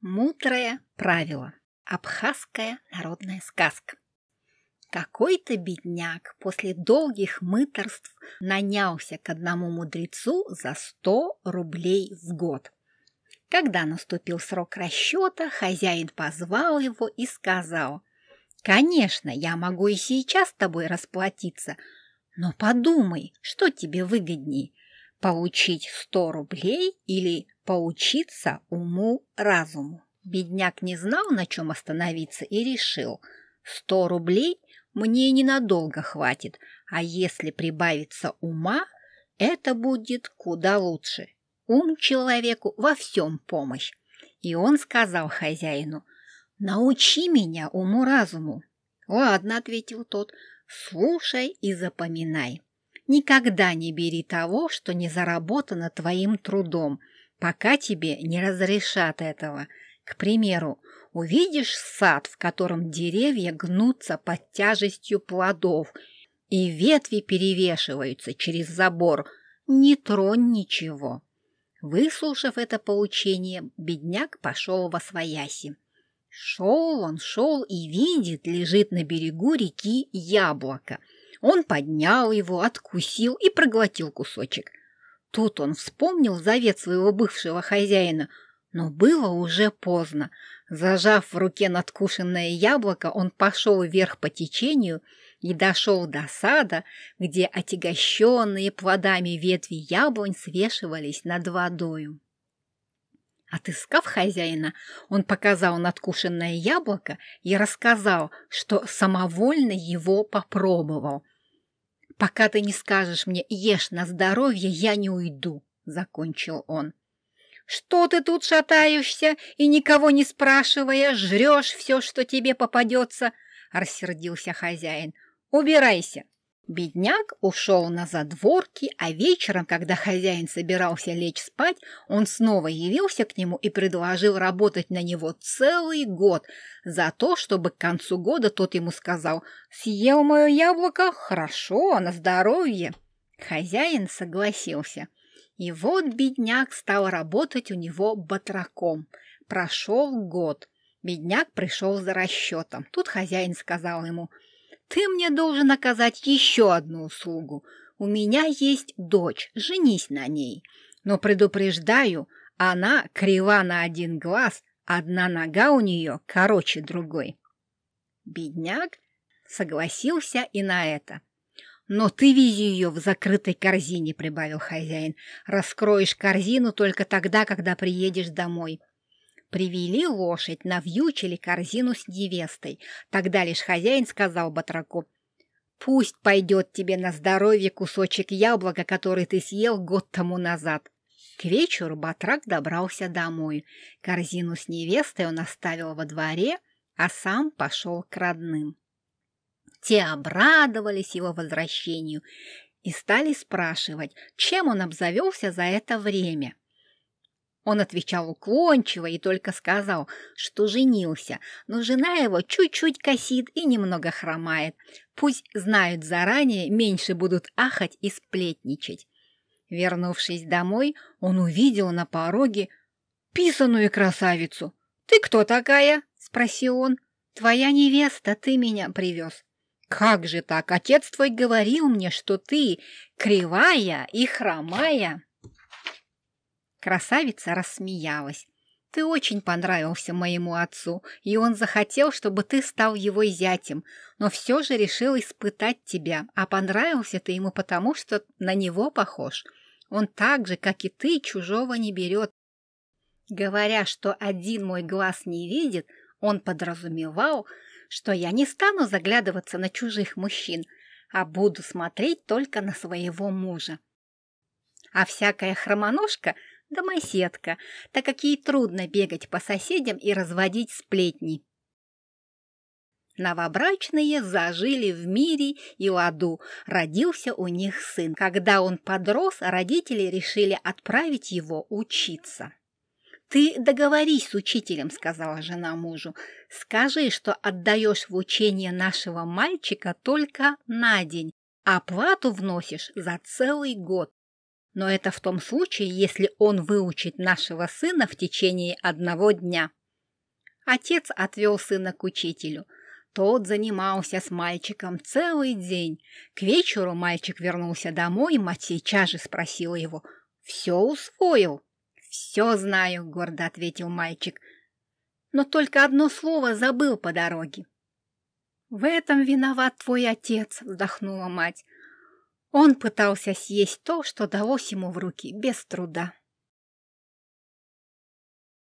Мудрое правило. Абхазская народная сказка. Какой-то бедняк после долгих мыторств нанялся к одному мудрецу за 100 рублей в год. Когда наступил срок расчета, хозяин позвал его и сказал, «Конечно, я могу и сейчас с тобой расплатиться, но подумай, что тебе выгодней, получить 100 рублей или поучиться уму-разуму. Бедняк не знал, на чем остановиться, и решил, сто рублей мне ненадолго хватит, а если прибавится ума, это будет куда лучше. Ум человеку во всем помощь. И он сказал хозяину, «Научи меня уму-разуму». «Ладно», — ответил тот, — «слушай и запоминай. Никогда не бери того, что не заработано твоим трудом, — пока тебе не разрешат этого. К примеру, увидишь сад, в котором деревья гнутся под тяжестью плодов и ветви перевешиваются через забор, не тронь ничего. Выслушав это поучение, бедняк пошел во свояси. Шел он, шел и видит, лежит на берегу реки яблоко. Он поднял его, откусил и проглотил кусочек. Тут он вспомнил завет своего бывшего хозяина, но было уже поздно. Зажав в руке надкушенное яблоко, он пошел вверх по течению и дошел до сада, где отягощенные плодами ветви яблонь свешивались над водою. Отыскав хозяина, он показал надкушенное яблоко и рассказал, что самовольно его попробовал – «Пока ты не скажешь мне «ешь на здоровье», я не уйду», — закончил он. «Что ты тут шатаешься и, никого не спрашивая, жрешь все, что тебе попадется?» — рассердился хозяин. «Убирайся!» Бедняк ушел на задворки, а вечером, когда хозяин собирался лечь спать, он снова явился к нему и предложил работать на него целый год за то, чтобы к концу года тот ему сказал «Съел мое яблоко? Хорошо, а на здоровье!» Хозяин согласился. И вот бедняк стал работать у него батраком. Прошел год. Бедняк пришел за расчетом. Тут хозяин сказал ему – ты мне должен оказать еще одну услугу. У меня есть дочь, женись на ней. Но предупреждаю, она крива на один глаз, одна нога у нее короче другой. Бедняк согласился и на это. «Но ты вези ее в закрытой корзине», — прибавил хозяин. «Раскроешь корзину только тогда, когда приедешь домой. Привели лошадь, навьючили корзину с невестой. Тогда лишь хозяин сказал батраку, «Пусть пойдет тебе на здоровье кусочек яблока, который ты съел год тому назад». К вечеру батрак добрался домой. Корзину с невестой он оставил во дворе, а сам пошел к родным. Те обрадовались его возвращению и стали спрашивать, чем он обзавелся за это время. Он отвечал уклончиво и только сказал, что женился, но жена его чуть-чуть косит и немного хромает. Пусть знают заранее, меньше будут ахать и сплетничать. Вернувшись домой, он увидел на пороге писаную красавицу. «Ты кто такая?» — спросил он. «Твоя невеста, ты меня привез». «Как же так? Отец твой говорил мне, что ты кривая и хромая». Красавица рассмеялась. «Ты очень понравился моему отцу, и он захотел, чтобы ты стал его зятем, но все же решил испытать тебя, а понравился ты ему потому, что на него похож. Он так же, как и ты, чужого не берет. Говоря, что один мой глаз не видит, он подразумевал, что я не стану заглядываться на чужих мужчин, а буду смотреть только на своего мужа. А всякая хромоножка домоседка, так как ей трудно бегать по соседям и разводить сплетни. Новобрачные зажили в мире и ладу. Родился у них сын. Когда он подрос, родители решили отправить его учиться. «Ты договорись с учителем», — сказала жена мужу. «Скажи, что отдаешь в учение нашего мальчика только на день, а плату вносишь за целый год. Но это в том случае, если он выучит нашего сына в течение одного дня. Отец отвел сына к учителю. Тот занимался с мальчиком целый день. К вечеру мальчик вернулся домой, и мать сейчас же спросила его, «Все усвоил?» «Все знаю», — гордо ответил мальчик. «Но только одно слово забыл по дороге». «В этом виноват твой отец», — вздохнула мать. Он пытался съесть то, что далось ему в руки, без труда.